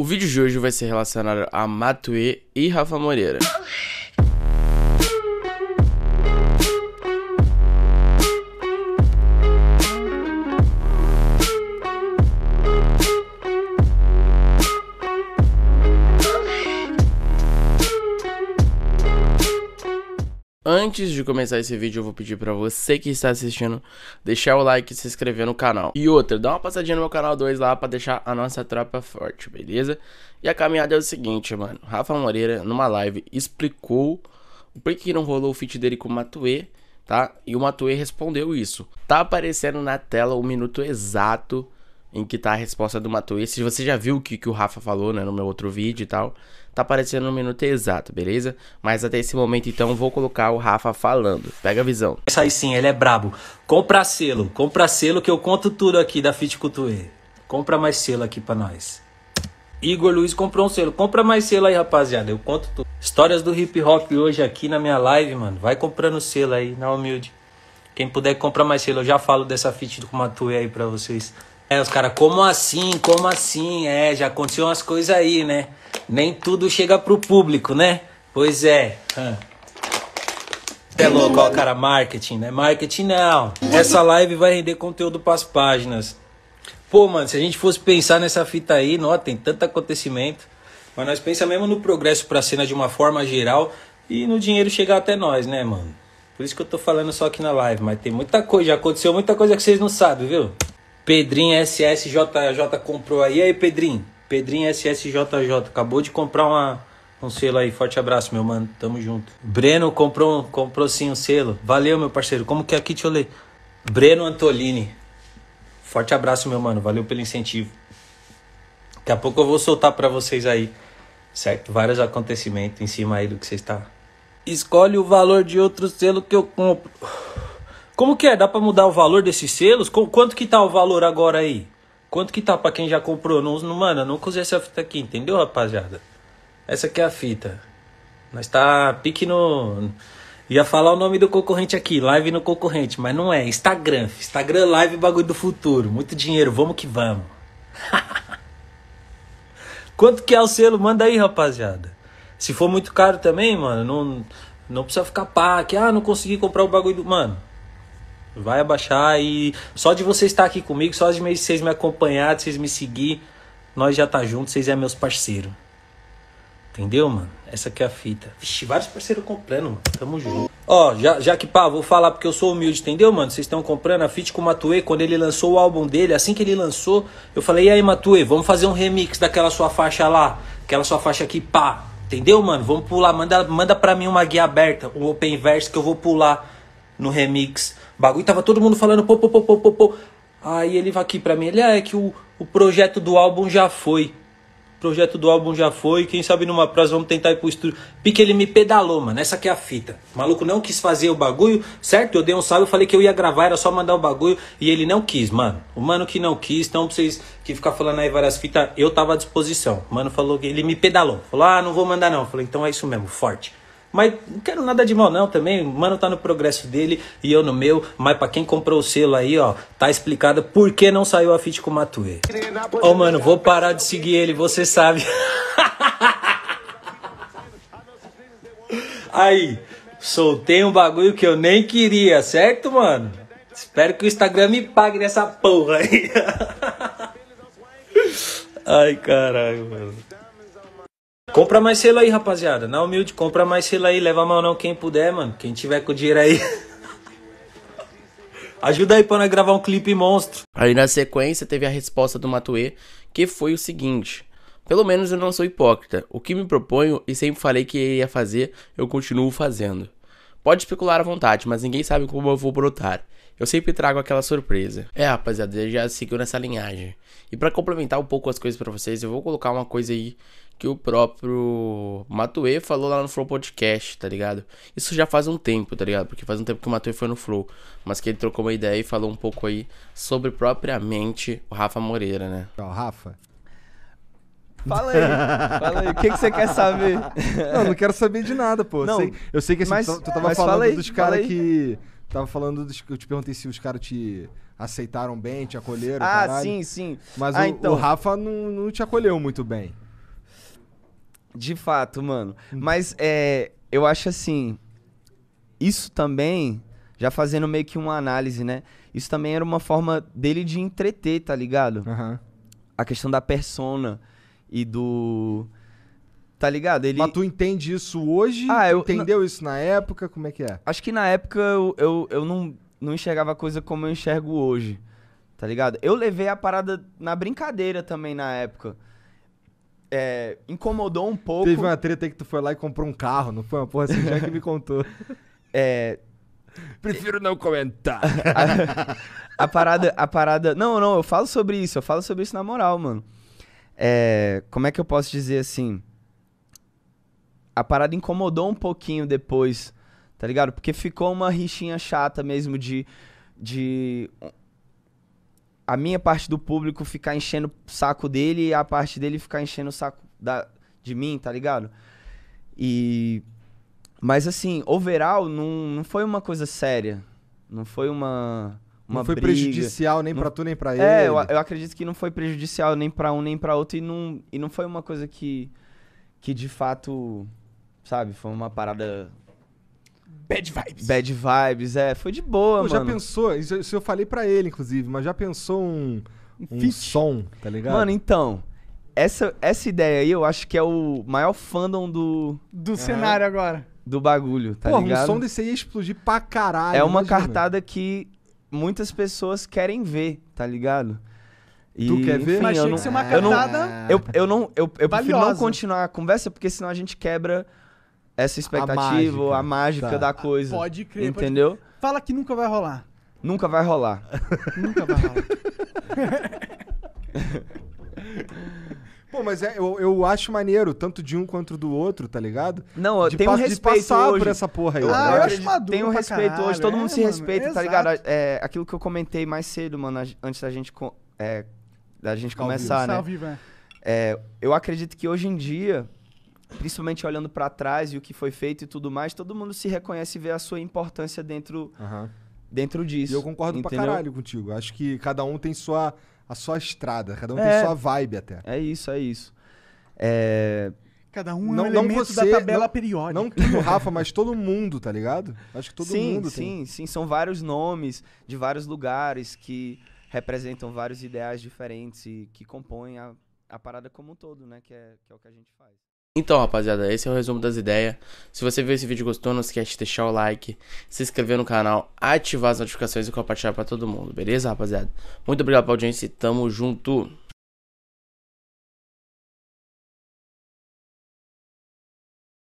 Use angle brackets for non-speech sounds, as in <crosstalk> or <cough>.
O vídeo de hoje vai ser relacionado a Matue e Rafa Moreira. <laughs> Antes de começar esse vídeo, eu vou pedir pra você que está assistindo deixar o like e se inscrever no canal. E outra, dá uma passadinha no meu canal 2 lá pra deixar a nossa tropa forte, beleza? E a caminhada é o seguinte, mano. Rafa Moreira, numa live, explicou por que não rolou o feat dele com o Matue, tá? E o Matue respondeu isso. Tá aparecendo na tela o minuto exato em que tá a resposta do Matuê. Se você já viu o que, que o Rafa falou, né, no meu outro vídeo e tal, tá aparecendo no minuto exato, beleza? Mas até esse momento, então, vou colocar o Rafa falando. Pega a visão. Isso aí sim, ele é brabo. Compra selo, compra selo que eu conto tudo aqui da Fit Couture. Compra mais selo aqui pra nós. Igor Luiz comprou um selo. Compra mais selo aí, rapaziada. Eu conto tudo. Histórias do hip hop hoje aqui na minha live, mano. Vai comprando selo aí, na humilde. Quem puder comprar mais selo, eu já falo dessa fit o Matuê aí pra vocês. É, os caras, como assim? Como assim? É, já aconteceu umas coisas aí, né? Nem tudo chega pro público, né? Pois é. é. É louco, ó, cara, marketing, né? Marketing não. Essa live vai render conteúdo pras páginas. Pô, mano, se a gente fosse pensar nessa fita aí, nó, tem tanto acontecimento. Mas nós pensamos mesmo no progresso pra cena de uma forma geral e no dinheiro chegar até nós, né, mano? Por isso que eu tô falando só aqui na live, mas tem muita coisa, já aconteceu muita coisa que vocês não sabem, viu? Pedrinho SSJJ comprou aí. E aí, Pedrinho? Pedrinho SSJJ acabou de comprar uma, um selo aí. Forte abraço, meu mano. Tamo junto. Breno comprou, comprou sim um selo. Valeu, meu parceiro. Como que é aqui? Deixa eu ler. Breno Antolini. Forte abraço, meu mano. Valeu pelo incentivo. Daqui a pouco eu vou soltar para vocês aí, certo? Vários acontecimentos em cima aí do que você está. Escolhe o valor de outro selo que eu compro. Como que é? Dá para mudar o valor desses selos? Quanto que tá o valor agora aí? Quanto que tá para quem já comprou? Não, mano, eu nunca usei essa fita aqui, entendeu, rapaziada? Essa aqui é a fita. Nós tá pique no... Ia falar o nome do concorrente aqui, live no concorrente, mas não é. é Instagram. Instagram live bagulho do futuro. Muito dinheiro, vamos que vamos. <laughs> Quanto que é o selo? Manda aí, rapaziada. Se for muito caro também, mano, não, não precisa ficar pá, que ah, não consegui comprar o bagulho do. Mano, Vai abaixar e só de você estar aqui comigo, só de vocês me acompanhar, de vocês me seguir, nós já tá junto, vocês é meus parceiros. Entendeu, mano? Essa aqui é a fita. Vixe, vários parceiros comprando, mano. Tamo junto. Ó, já, já que pá, vou falar porque eu sou humilde, entendeu, mano? Vocês estão comprando a fit com o Matue. Quando ele lançou o álbum dele, assim que ele lançou, eu falei, e aí, Matue, vamos fazer um remix daquela sua faixa lá, aquela sua faixa aqui, pá. Entendeu, mano? Vamos pular, manda, manda pra mim uma guia aberta, um open verse que eu vou pular no remix bagulho tava todo mundo falando pô, pô, pô, pô, pô, pô. Aí ele vai aqui pra mim, ele ah, é que o, o projeto do álbum já foi. O projeto do álbum já foi, quem sabe numa próxima vamos tentar ir pro estúdio. Pique ele me pedalou, mano, essa aqui é a fita. O maluco não quis fazer o bagulho, certo? Eu dei um salve, eu falei que eu ia gravar, era só mandar o bagulho e ele não quis, mano. O mano que não quis, então pra vocês que ficar falando aí várias fitas, eu tava à disposição. O mano falou que ele me pedalou. Falou: "Ah, não vou mandar não". falei: "Então é isso mesmo, forte". Mas não quero nada de mal não também. O mano tá no progresso dele e eu no meu. Mas para quem comprou o selo aí, ó, tá explicado por que não saiu a feat com o Matue. Ô, oh, mano, vou parar de seguir ele, você sabe. <laughs> aí, soltei um bagulho que eu nem queria, certo, mano? Espero que o Instagram me pague nessa porra aí. <laughs> Ai, caralho, mano. Compra mais selo aí, rapaziada. Na humilde, compra mais selo aí. Leva mão não quem puder, mano. Quem tiver com o dinheiro aí. <laughs> Ajuda aí pra nós gravar um clipe monstro. Aí na sequência teve a resposta do Matuê, que foi o seguinte. Pelo menos eu não sou hipócrita. O que me proponho e sempre falei que ia fazer, eu continuo fazendo. Pode especular à vontade, mas ninguém sabe como eu vou brotar. Eu sempre trago aquela surpresa. É, rapaziada, ele já seguiu nessa linhagem. E para complementar um pouco as coisas para vocês, eu vou colocar uma coisa aí que o próprio Matue falou lá no Flow Podcast, tá ligado? Isso já faz um tempo, tá ligado? Porque faz um tempo que o Matue foi no Flow, mas que ele trocou uma ideia e falou um pouco aí sobre propriamente o Rafa Moreira, né? Ó, Rafa, Fala aí, fala aí, o que, que você quer saber? Não, não quero saber de nada, pô. Não, sei, eu sei que assim, mas, tu, tu tava falando aí, dos caras que. Tava falando dos que eu te perguntei se os caras te aceitaram bem, te acolheram. Ah, caralho. sim, sim. Mas ah, o, então... o, Rafa não, não te acolheu muito bem. De fato, mano. Hum. Mas é, eu acho assim. Isso também, já fazendo meio que uma análise, né? Isso também era uma forma dele de entreter, tá ligado? Uhum. A questão da persona e do. Tá ligado? Ele... Mas tu entende isso hoje? Ah, eu, entendeu na... isso na época? Como é que é? Acho que na época eu, eu, eu não, não enxergava a coisa como eu enxergo hoje. Tá ligado? Eu levei a parada na brincadeira também na época. É, incomodou um pouco. Teve uma treta que tu foi lá e comprou um carro, não foi uma porra assim, já que me contou. <laughs> É. Prefiro não comentar. <laughs> a, a parada, a parada. Não, não, eu falo sobre isso, eu falo sobre isso na moral, mano. É, como é que eu posso dizer assim? A parada incomodou um pouquinho depois, tá ligado? Porque ficou uma rixinha chata mesmo de. de a minha parte do público ficar enchendo o saco dele e a parte dele ficar enchendo o saco da, de mim, tá ligado? E. Mas assim, overall, não, não foi uma coisa séria. Não foi uma. Uma não foi briga. prejudicial nem não... para tu nem para é, ele. É, eu, eu, acredito que não foi prejudicial nem para um nem para outro e não, e não foi uma coisa que que de fato, sabe, foi uma parada Bad vibes. Bad vibes, é. Foi de boa, Pô, mano. Já pensou, isso eu falei para ele, inclusive, mas já pensou um, um Fit. som, tá ligado? Mano, então, essa, essa ideia aí eu acho que é o maior fandom do... Do uhum. cenário agora. Do bagulho, tá Pô, ligado? Pô, um som desse aí ia explodir pra caralho. É uma imagina. cartada que muitas pessoas querem ver, tá ligado? E, tu quer ver? Enfim, Mas eu não, que ser uma cantada. Eu, eu, não, eu, eu prefiro não continuar a conversa, porque senão a gente quebra essa expectativa, a mágica, a mágica tá. da coisa. Pode crer. Entendeu? Pode... Fala que nunca vai rolar. Nunca vai rolar. nunca vai rolar. <laughs> Pô, mas é, eu, eu acho maneiro, tanto de um quanto do outro, tá ligado? Não, de tem um respeito de passar hoje. por essa porra aí. Ah, né? eu acho maduro Tem um respeito caralho, hoje, todo mundo é, se mano, respeita, tá ligado? É, aquilo que eu comentei mais cedo, mano, antes da gente, é, da gente começar, né? Salve, é. É, eu acredito que hoje em dia, principalmente olhando para trás e o que foi feito e tudo mais, todo mundo se reconhece e vê a sua importância dentro... Uhum dentro disso. E eu concordo entendeu? pra caralho contigo. Acho que cada um tem sua a sua estrada, cada um é, tem sua vibe até. É isso, é isso. É... Cada um não, é um não elemento você, da tabela não, periódica. Não tudo, Rafa, mas todo mundo, tá ligado? Acho que todo sim, mundo sim, tem. Sim, sim, são vários nomes de vários lugares que representam vários ideais diferentes e que compõem a, a parada como um todo, né? Que é, que é o que a gente faz. Então, rapaziada, esse é o resumo das ideias. Se você viu esse vídeo e gostou, não esquece de deixar o like, se inscrever no canal, ativar as notificações e compartilhar para todo mundo, beleza, rapaziada? Muito obrigado pela audiência e tamo junto!